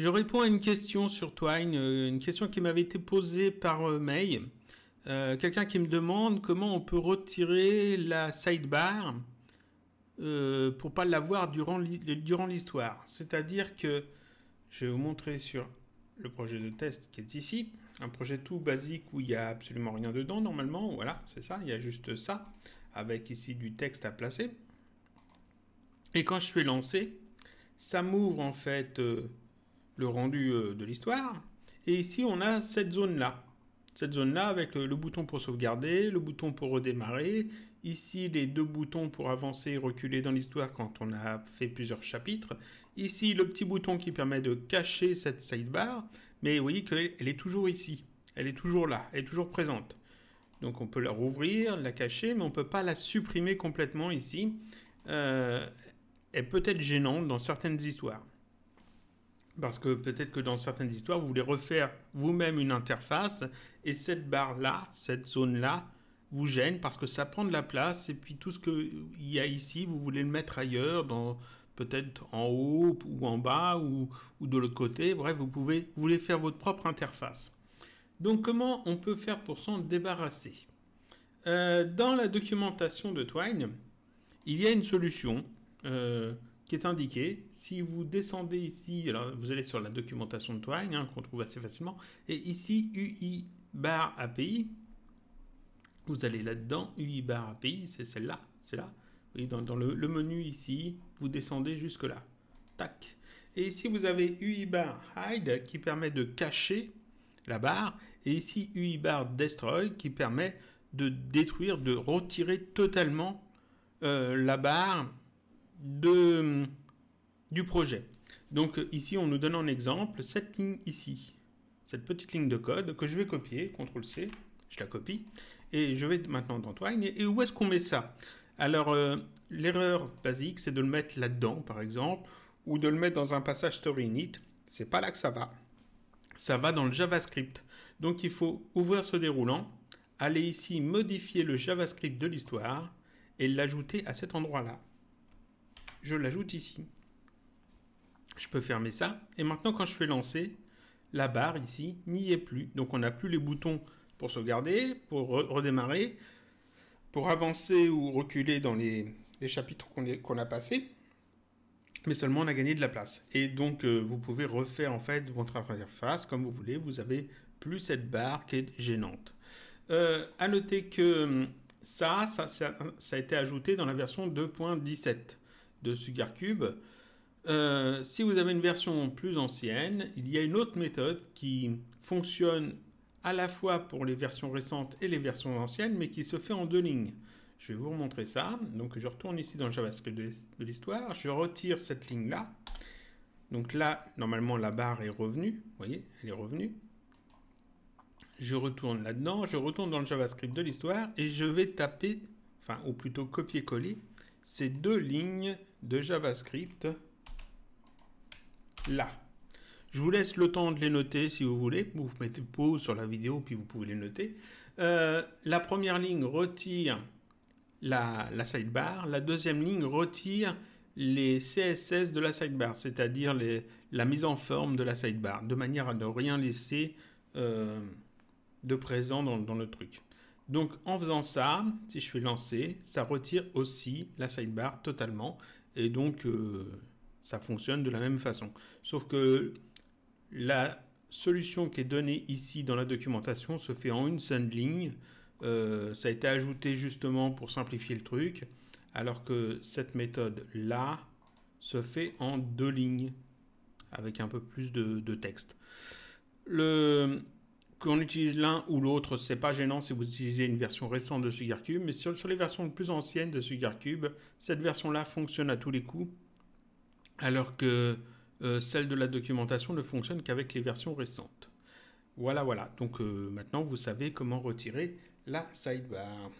Je réponds à une question sur Twine, euh, une question qui m'avait été posée par euh, mail. Euh, quelqu'un qui me demande comment on peut retirer la sidebar pour pour pas l'avoir durant l'histoire. C'est-à-dire que je vais vous montrer sur le projet de test qui est ici, un projet tout basique où il n'y a absolument rien dedans normalement, voilà, c'est ça, il y a juste ça, avec ici du texte à placer. Et quand je suis lancé, ça m'ouvre en fait le rendu euh, de l'histoire. Et ici, on a cette zone-là. Cette zone-là avec le, bouton pour sauvegarder, le bouton pour redémarrer. Ici, les deux boutons pour avancer et reculer dans l'histoire quand on a fait plusieurs chapitres. Ici, le petit bouton qui permet de cacher cette sidebar. Mais vous voyez qu'elle est toujours ici. Elle est toujours là. Elle est toujours présente. Donc on peut la rouvrir, la cacher, mais on peut pas la supprimer complètement ici. Euh, elle peut être gênante dans certaines histoires. Parce que peut-être que dans certaines histoires, vous voulez refaire vous-même une interface et cette barre-là, cette zone-là, vous gêne parce que ça prend de la place et puis tout ce qu'il y a ici, vous voulez le mettre ailleurs, dans peut-être en haut ou en bas ou, de l'autre côté. Bref, vous, pouvez, voulez faire votre propre interface. Donc comment on peut faire pour s'en débarrasser euh, Dans la documentation de Twine, il y a une solution. Euh, est indiqué. Si vous descendez ici, alors vous allez sur la documentation de Twine, hein, qu'on trouve assez facilement, et ici UI bar API, vous allez là-dedans, UI bar API, c'est celle-là, c'est là. Oui, dans, le, menu ici, vous descendez jusque-là. Tac. Et ici, vous avez UI bar hide qui permet de cacher la barre. Et ici, UI bar destroy qui permet de détruire, de retirer totalement euh, la barre de, du projet. Donc euh, ici, on nous donne en exemple cette ligne ici, cette petite ligne de code que je vais copier, CTRL-C, je la copie, et je vais maintenant dans Twine, et où est-ce qu'on met ça Alors, euh, l'erreur basique, c'est de le mettre là-dedans, par exemple, ou de le mettre dans un passage story init, c'est pas là que ça va. Ça va dans le JavaScript. Donc il faut ouvrir ce déroulant, aller ici modifier le JavaScript de l'histoire et l'ajouter à cet endroit-là je l'ajoute ici. Je peux fermer ça. Et maintenant, quand je fais lancer, la barre ici n'y est plus. Donc on n'a plus les boutons pour sauvegarder, pour redémarrer, pour avancer ou reculer dans les, chapitres qu'on a passés. Mais seulement on a gagné de la place. Et donc euh, vous pouvez refaire en fait votre interface comme vous voulez. Vous avez plus cette barre qui est gênante. A euh, à noter que hum, ça, ça a été ajouté dans la version 2.17 de SugarCube. Euh, si vous avez une version plus ancienne, il y a une autre méthode qui fonctionne à la fois pour les versions récentes et les versions anciennes, mais qui se fait en deux lignes. Je vais vous montrer ça. Donc je retourne ici dans le JavaScript de l'histoire, je retire cette ligne-là. Donc là, normalement, la barre est revenue. Vous voyez, elle est revenue. Je retourne là-dedans, je retourne dans le JavaScript de l'histoire et je vais taper, enfin, ou plutôt copier-coller, ces deux lignes de JavaScript là. Je vous laisse le temps de les noter si vous voulez. Vous mettez pause sur la vidéo, puis vous pouvez les noter. Euh, la première ligne retire la, sidebar. La deuxième ligne retire les CSS de la sidebar, c'est-à-dire la mise en forme de la sidebar, de manière à ne rien laisser euh, de présent dans, dans, le truc. Donc en faisant ça, si je fais lancer, ça retire aussi la sidebar totalement et donc, euh, ça fonctionne de la même façon. Sauf que la solution qui est donnée ici dans la documentation se fait en une seule ligne. Euh, ça a été ajouté justement pour simplifier le truc, alors que cette méthode-là se fait en deux lignes, avec un peu plus de, de texte. Le, qu'on utilise l'un ou l'autre, c'est pas gênant si vous utilisez une version récente de SugarCube, mais sur, les versions les plus anciennes de SugarCube, cette version-là fonctionne à tous les coups, alors que euh, celle de la documentation ne fonctionne qu'avec les versions récentes. Voilà, voilà. Donc euh, maintenant, vous savez comment retirer la sidebar.